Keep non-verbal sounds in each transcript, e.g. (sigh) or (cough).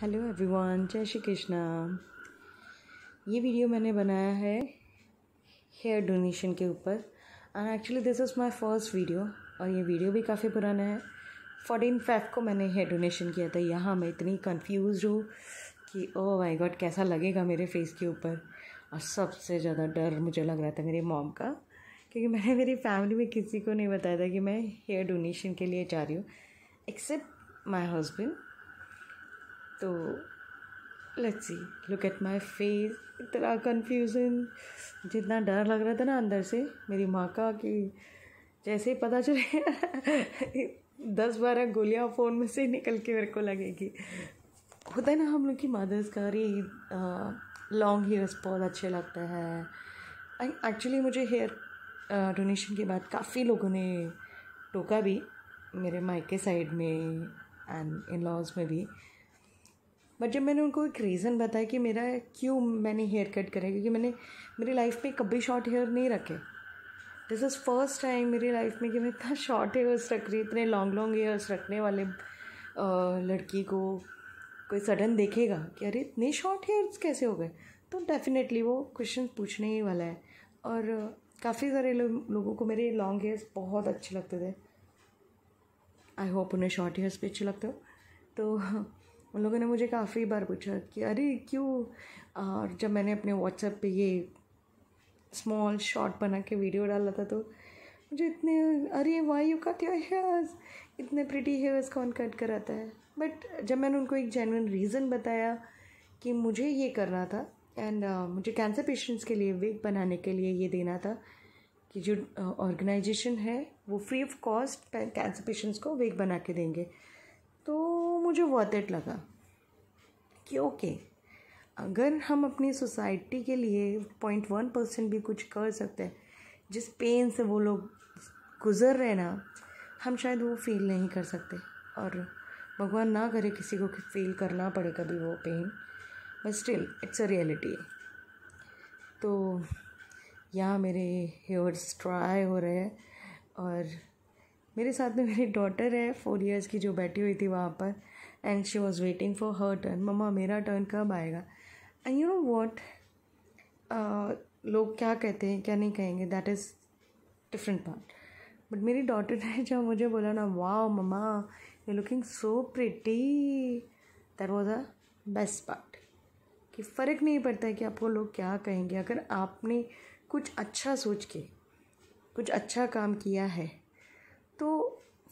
Hello everyone जय श्री कृष्णा ये video मैंने बनाया है हेयर डोनेशन के ऊपर and actually this is my first video और ये वीडियो भी काफ़ी पुराना है फोर्टीन फाइव को मैंने हेयर डोनेशन किया था यहाँ मैं इतनी कंफ्यूज हूँ कि ओ माय गॉड कैसा लगेगा मेरे फेस के ऊपर और सबसे ज़्यादा डर मुझे लग रहा था मेरे मॉम का क्योंकि मैंने मेरी फैमिली में किसी को नहीं बताया था कि मैं हेयर डोनेशन के लिए जा रही हूँ एक्सेप्ट माई हस्बैंड तो let's see look at my face इतना कंफ्यूजन जितना डर लग रहा था ना अंदर से मेरी माँ का कि जैसे ही पता चले (laughs) दस बारह गोलियाँ फ़ोन में से निकल के मेरे को लगेगी होता है ना हम लोग की मदर्स का अरे लॉन्ग हेयर्स बहुत अच्छे लगते हैं एक्चुअली मुझे हेयर डोनेशन के बाद काफ़ी लोगों ने टोका भी मेरे मायके साइड में एंड इन लॉज में भी बट जब मैंने उनको एक रीज़न बताया कि मेरा क्यों मैंने हेयर कट करा क्योंकि मैंने मेरी लाइफ में कभी शॉर्ट हेयर नहीं रखे दिस इज़ फर्स्ट टाइम मेरी लाइफ में कि मैं इतना शॉर्ट हेयर्स रख रही इतने लॉन्ग लॉन्ग हेयर्स रखने वाले लड़की को कोई सडन देखेगा कि अरे इतने शॉर्ट हेयर्स कैसे हो गए तो डेफिनेटली वो क्वेश्चन पूछने ही वाला है और काफ़ी सारे लो, लोगों को मेरे लॉन्ग हेयर्स बहुत अच्छे लगते थे आई होप उन्हें शॉर्ट हेयर्स भी अच्छे लगते हो तो उन लोगों ने मुझे काफ़ी बार पूछा कि अरे क्यों और जब मैंने अपने व्हाट्सएप पे ये स्मॉल शॉर्ट बना के वीडियो डाला था तो मुझे इतने अरे why you cut your hairs इतने प्रिटी हेयर्स कौन कट कराता है बट जब मैंने उनको एक जेनुअन रीज़न बताया कि मुझे ये करना था एंड uh, मुझे कैंसर पेशेंट्स के लिए विग बनाने के लिए ये देना था कि जो ऑर्गेनाइजेशन uh, है वो free of cost cancer patients को विग बना के देंगे तो मुझे वर्थ इट लगा क्योंकि अगर हम अपनी सोसाइटी के लिए पॉइंट वन परसेंट भी कुछ कर सकते हैं जिस पेन से वो लोग गुजर रहे ना हम शायद वो फील नहीं कर सकते और भगवान ना करे किसी को फील करना पड़े कभी वो pain but still it's a reality तो यहाँ मेरे हेयर्स ड्राई हो रहे हैं और मेरे साथ में मेरी डॉटर है फोर इयर्स की जो बैठी हुई थी वहाँ पर and she was waiting for her turn मम्मा मेरा टर्न कब आएगा एंड यू नो वॉट लोग क्या कहते हैं क्या नहीं कहेंगे that is different part but मेरी डॉटर ने (laughs) जब मुझे बोला ना वाह मम्मा you looking so pretty that was a best part कि फ़र्क नहीं पड़ता कि आपको लोग क्या कहेंगे अगर आपने कुछ अच्छा सोच के कुछ अच्छा काम किया है तो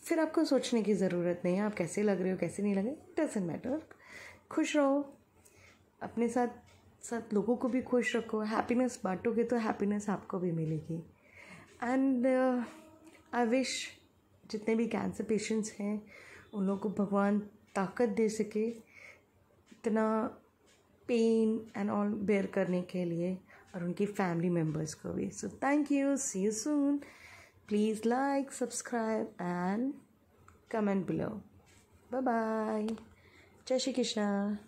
फिर आपको सोचने की ज़रूरत नहीं है आप कैसे लग रहे हो कैसे नहीं लग रहे डजेंट मैटर खुश रहो अपने साथ साथ लोगों को भी खुश रखो हैप्पीनेस बांटोगे तो हैप्पीनेस आपको भी मिलेगी एंड आई विश जितने भी कैंसर पेशेंट्स हैं उन लोगों को भगवान ताकत दे सके इतना पेन एंड ऑल बेयर करने के लिए और उनकी फैमिली मेम्बर्स को भी so thank you see you soon Please like, subscribe, and comment below. Bye bye. Jai Shri Krishna.